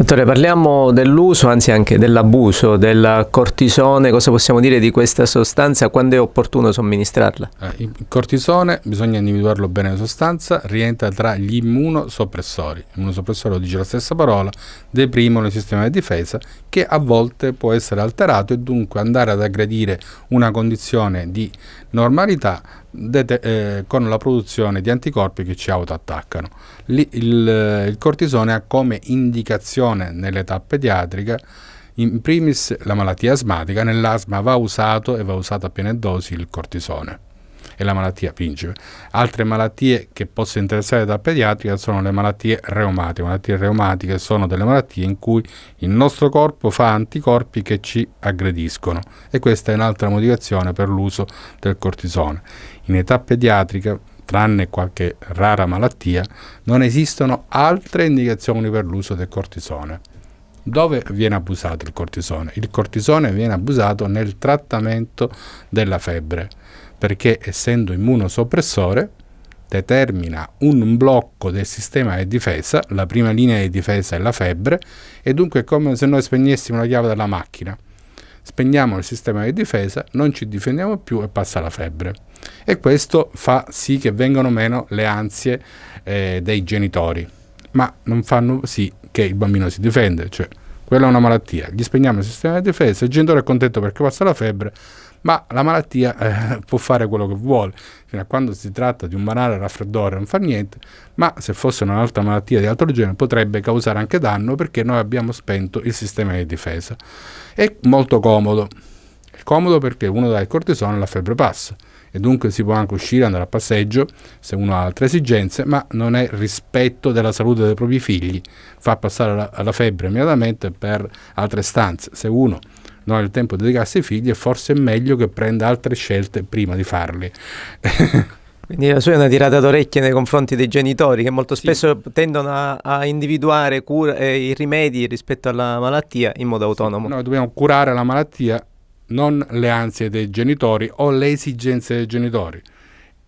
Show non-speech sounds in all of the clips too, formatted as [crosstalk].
Dottore, parliamo dell'uso, anzi anche dell'abuso del cortisone, cosa possiamo dire di questa sostanza, quando è opportuno somministrarla? Eh, il cortisone, bisogna individuarlo bene la sostanza, rientra tra gli immunosoppressori, immunosoppressore lo dice la stessa parola, deprimono il sistema di difesa che a volte può essere alterato e dunque andare ad aggredire una condizione di normalità eh, con la produzione di anticorpi che ci autoattaccano. Lì il, eh, il cortisone ha come indicazione nell'età pediatrica in primis la malattia asmatica, nell'asma va usato e va usato a piene dosi il cortisone e la malattia principe. Altre malattie che possono interessare da pediatrica sono le malattie reumatiche. Le malattie reumatiche sono delle malattie in cui il nostro corpo fa anticorpi che ci aggrediscono e questa è un'altra motivazione per l'uso del cortisone. In età pediatrica tranne qualche rara malattia, non esistono altre indicazioni per l'uso del cortisone. Dove viene abusato il cortisone? Il cortisone viene abusato nel trattamento della febbre perché essendo immunosoppressore determina un blocco del sistema di difesa, la prima linea di difesa è la febbre e dunque è come se noi spegnessimo la chiave della macchina. Spegniamo il sistema di difesa, non ci difendiamo più e passa la febbre. E questo fa sì che vengano meno le ansie eh, dei genitori, ma non fanno sì che il bambino si difende, cioè quella è una malattia. Gli spegniamo il sistema di difesa, il genitore è contento perché passa la febbre, ma la malattia eh, può fare quello che vuole. Fino a quando si tratta di un banale raffreddore non fa niente, ma se fosse un'altra malattia di altro genere potrebbe causare anche danno perché noi abbiamo spento il sistema di difesa. È molto comodo. È comodo perché uno dà il cortisone e la febbre passa e dunque si può anche uscire, andare a passeggio se uno ha altre esigenze, ma non è rispetto della salute dei propri figli, fa passare la, la febbre immediatamente per altre stanze. Se uno non ha il tempo di dedicarsi ai figli, forse è meglio che prenda altre scelte prima di farli. [laughs] Quindi la sua è una tirata d'orecchie nei confronti dei genitori che molto spesso sì. tendono a, a individuare cure, eh, i rimedi rispetto alla malattia in modo autonomo. Noi dobbiamo curare la malattia non le ansie dei genitori o le esigenze dei genitori.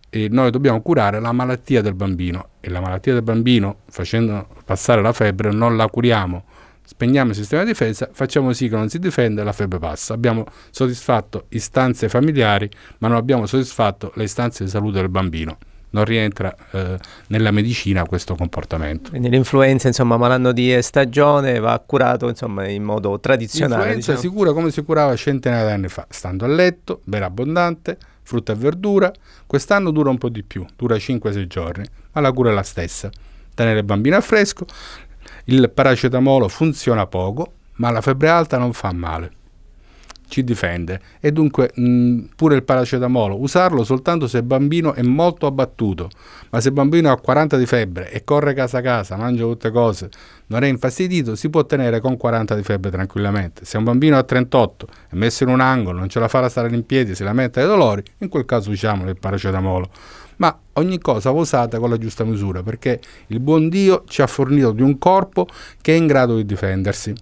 E noi dobbiamo curare la malattia del bambino e la malattia del bambino facendo passare la febbre non la curiamo. Spegniamo il sistema di difesa, facciamo sì che non si difenda e la febbre passa. Abbiamo soddisfatto istanze familiari, ma non abbiamo soddisfatto le istanze di salute del bambino non rientra eh, nella medicina questo comportamento. Quindi l'influenza, insomma, malanno di stagione va curato insomma, in modo tradizionale. L'influenza diciamo. si cura come si curava centinaia di anni fa, stando a letto, ben abbondante, frutta e verdura. Quest'anno dura un po' di più, dura 5-6 giorni, ma la cura è la stessa. Tenere il bambino a fresco, il paracetamolo funziona poco, ma la febbre alta non fa male ci difende e dunque mh, pure il paracetamolo, usarlo soltanto se il bambino è molto abbattuto, ma se il bambino ha 40 di febbre e corre casa a casa, mangia tutte cose, non è infastidito, si può tenere con 40 di febbre tranquillamente. Se un bambino ha 38 è messo in un angolo, non ce la farà stare in piedi, si lamenta dei dolori, in quel caso usiamo il paracetamolo. Ma ogni cosa va usata con la giusta misura, perché il buon Dio ci ha fornito di un corpo che è in grado di difendersi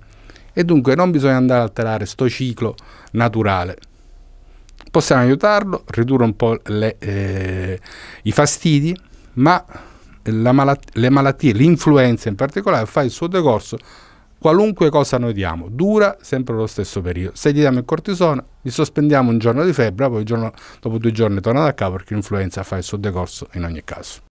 e dunque non bisogna andare ad alterare sto ciclo naturale. Possiamo aiutarlo, ridurre un po' le, eh, i fastidi, ma malat le malattie, l'influenza in particolare, fa il suo decorso qualunque cosa noi diamo, dura sempre lo stesso periodo. Se gli diamo il cortisone, gli sospendiamo un giorno di febbre, poi giorno, dopo due giorni torna da capo perché l'influenza fa il suo decorso in ogni caso.